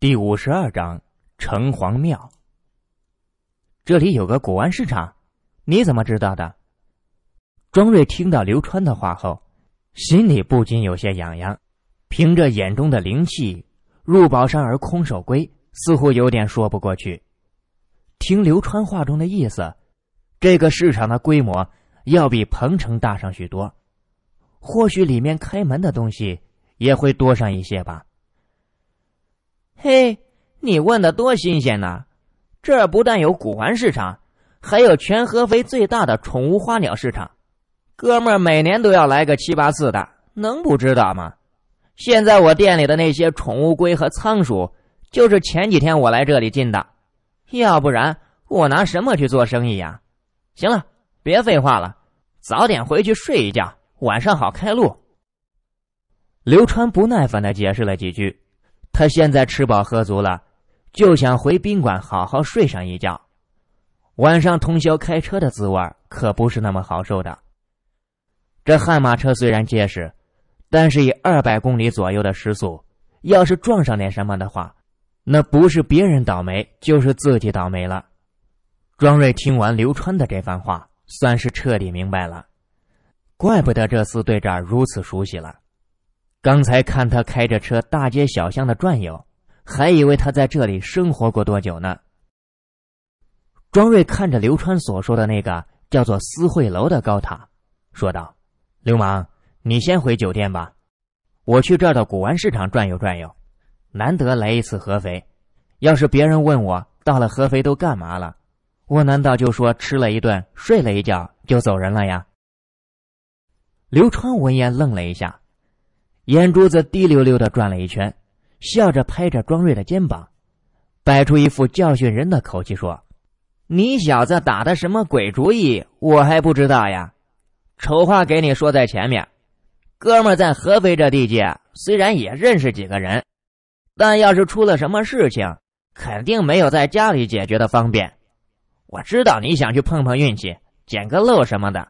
第五十二章城隍庙。这里有个古玩市场，你怎么知道的？庄瑞听到刘川的话后，心里不禁有些痒痒。凭着眼中的灵气，入宝山而空手归，似乎有点说不过去。听刘川话中的意思，这个市场的规模要比彭城大上许多，或许里面开门的东西也会多上一些吧。嘿，你问的多新鲜呐！这儿不但有古玩市场，还有全合肥最大的宠物花鸟市场。哥们儿每年都要来个七八次的，能不知道吗？现在我店里的那些宠物龟和仓鼠，就是前几天我来这里进的。要不然我拿什么去做生意呀？行了，别废话了，早点回去睡一觉，晚上好开路。刘川不耐烦地解释了几句。他现在吃饱喝足了，就想回宾馆好好睡上一觉。晚上通宵开车的滋味可不是那么好受的。这悍马车虽然结实，但是以二百公里左右的时速，要是撞上点什么的话，那不是别人倒霉，就是自己倒霉了。庄瑞听完刘川的这番话，算是彻底明白了，怪不得这对这儿如此熟悉了。刚才看他开着车大街小巷的转悠，还以为他在这里生活过多久呢。庄瑞看着刘川所说的那个叫做“思慧楼”的高塔，说道：“流氓，你先回酒店吧，我去这儿的古玩市场转悠转悠。难得来一次合肥，要是别人问我到了合肥都干嘛了，我难道就说吃了一顿，睡了一觉就走人了呀？”刘川闻言愣了一下。眼珠子滴溜溜的转了一圈，笑着拍着庄瑞的肩膀，摆出一副教训人的口气说：“你小子打的什么鬼主意？我还不知道呀！丑话给你说在前面，哥们在合肥这地界虽然也认识几个人，但要是出了什么事情，肯定没有在家里解决的方便。我知道你想去碰碰运气，捡个漏什么的，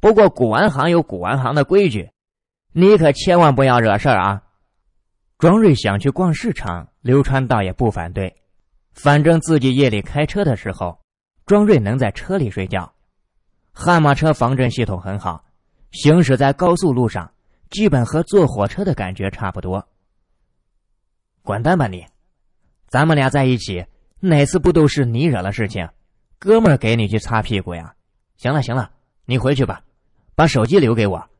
不过古玩行有古玩行的规矩。”你可千万不要惹事儿啊！庄瑞想去逛市场，刘川倒也不反对。反正自己夜里开车的时候，庄瑞能在车里睡觉。悍马车防震系统很好，行驶在高速路上，基本和坐火车的感觉差不多。滚蛋吧你！咱们俩在一起，哪次不都是你惹了事情？哥们儿给你去擦屁股呀！行了行了，你回去吧，把手机留给我。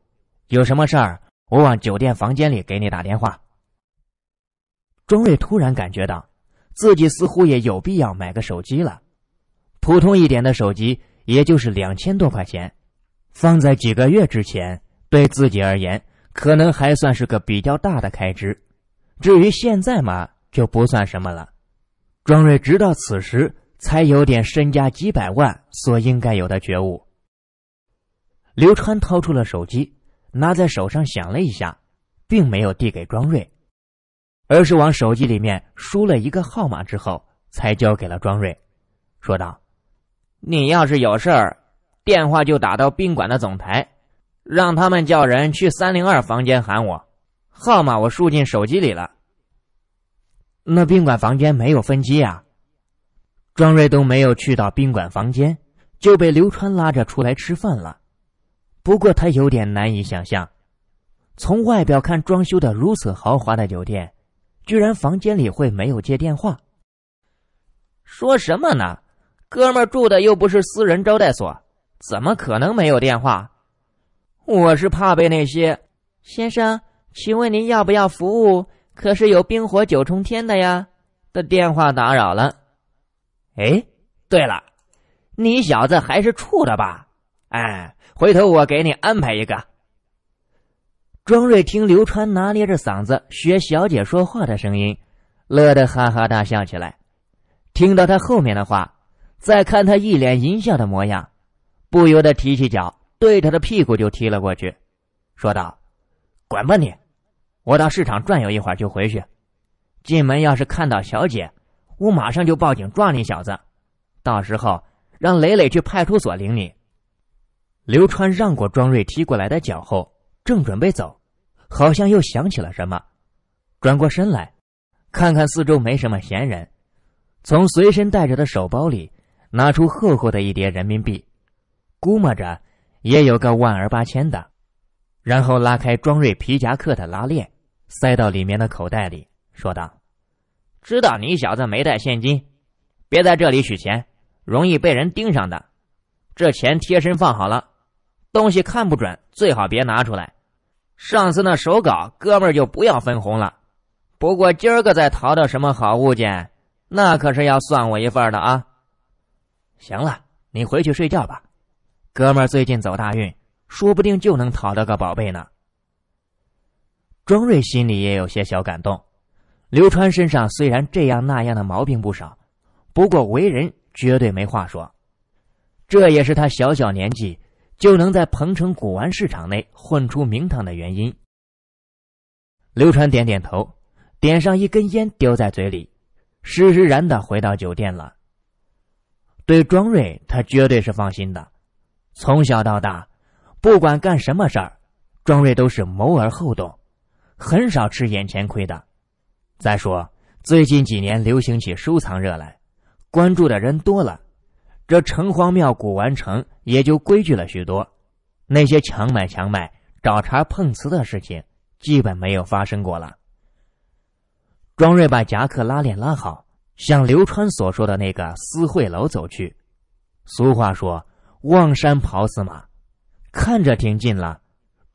有什么事儿，我往酒店房间里给你打电话。庄瑞突然感觉到，自己似乎也有必要买个手机了。普通一点的手机，也就是两千多块钱，放在几个月之前，对自己而言，可能还算是个比较大的开支。至于现在嘛，就不算什么了。庄瑞直到此时，才有点身家几百万所应该有的觉悟。刘川掏出了手机。拿在手上想了一下，并没有递给庄瑞，而是往手机里面输了一个号码之后，才交给了庄瑞，说道：“你要是有事儿，电话就打到宾馆的总台，让他们叫人去三零二房间喊我。号码我输进手机里了。”那宾馆房间没有分机啊。庄瑞都没有去到宾馆房间，就被刘川拉着出来吃饭了。不过他有点难以想象，从外表看装修的如此豪华的酒店，居然房间里会没有接电话。说什么呢？哥们住的又不是私人招待所，怎么可能没有电话？我是怕被那些……先生，请问您要不要服务？可是有冰火九重天的呀！的电话打扰了。哎，对了，你小子还是处的吧？哎。回头我给你安排一个。庄瑞听刘川拿捏着嗓子学小姐说话的声音，乐得哈哈大笑起来。听到他后面的话，再看他一脸淫笑的模样，不由得提起脚对他的屁股就踢了过去，说道：“滚吧你！我到市场转悠一会儿就回去。进门要是看到小姐，我马上就报警抓你小子。到时候让磊磊去派出所领你。”刘川让过庄瑞踢过来的脚后，正准备走，好像又想起了什么，转过身来，看看四周没什么闲人，从随身带着的手包里拿出厚厚的一叠人民币，估摸着也有个万儿八千的，然后拉开庄瑞皮夹克的拉链，塞到里面的口袋里，说道：“知道你小子没带现金，别在这里取钱，容易被人盯上的。这钱贴身放好了。”东西看不准，最好别拿出来。上次那手稿，哥们儿就不要分红了。不过今儿个再淘到什么好物件，那可是要算我一份的啊！行了，你回去睡觉吧。哥们儿最近走大运，说不定就能淘到个宝贝呢。庄瑞心里也有些小感动。刘川身上虽然这样那样的毛病不少，不过为人绝对没话说。这也是他小小年纪。就能在彭城古玩市场内混出名堂的原因。刘川点点头，点上一根烟，丢在嘴里，施施然的回到酒店了。对庄瑞，他绝对是放心的。从小到大，不管干什么事儿，庄瑞都是谋而后动，很少吃眼前亏的。再说，最近几年流行起收藏热来，关注的人多了。这城隍庙古玩城也就规矩了许多，那些强买强卖、找茬碰瓷的事情基本没有发生过了。庄瑞把夹克拉链拉好，向刘川所说的那个私会楼走去。俗话说“望山跑死马”，看着挺近了，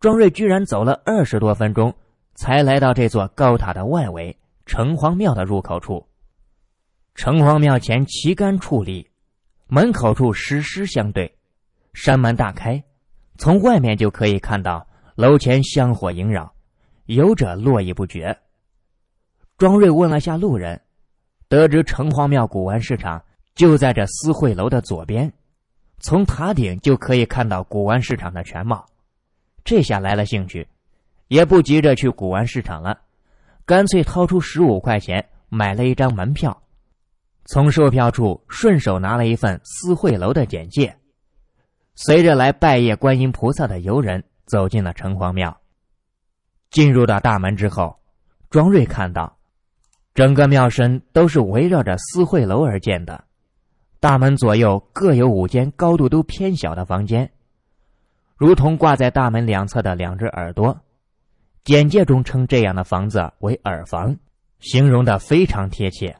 庄瑞居然走了二十多分钟才来到这座高塔的外围，城隍庙的入口处。城隍庙前旗杆矗立。门口处石狮相对，山门大开，从外面就可以看到楼前香火萦绕，游者络绎不绝。庄瑞问了下路人，得知城隍庙古玩市场就在这思会楼的左边，从塔顶就可以看到古玩市场的全貌。这下来了兴趣，也不急着去古玩市场了，干脆掏出十五块钱买了一张门票。从售票处顺手拿了一份思会楼的简介，随着来拜谒观音菩萨的游人走进了城隍庙。进入到大门之后，庄瑞看到，整个庙身都是围绕着思会楼而建的，大门左右各有五间高度都偏小的房间，如同挂在大门两侧的两只耳朵。简介中称这样的房子为“耳房”，形容的非常贴切。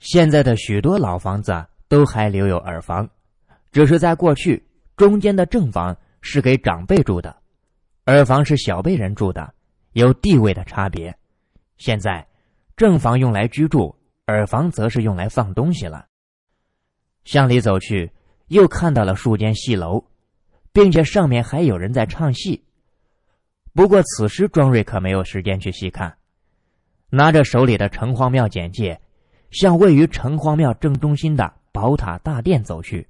现在的许多老房子都还留有耳房，只是在过去，中间的正房是给长辈住的，耳房是小辈人住的，有地位的差别。现在，正房用来居住，耳房则是用来放东西了。向里走去，又看到了数间戏楼，并且上面还有人在唱戏。不过此时庄瑞可没有时间去细看，拿着手里的城隍庙简介。向位于城隍庙正中心的宝塔大殿走去。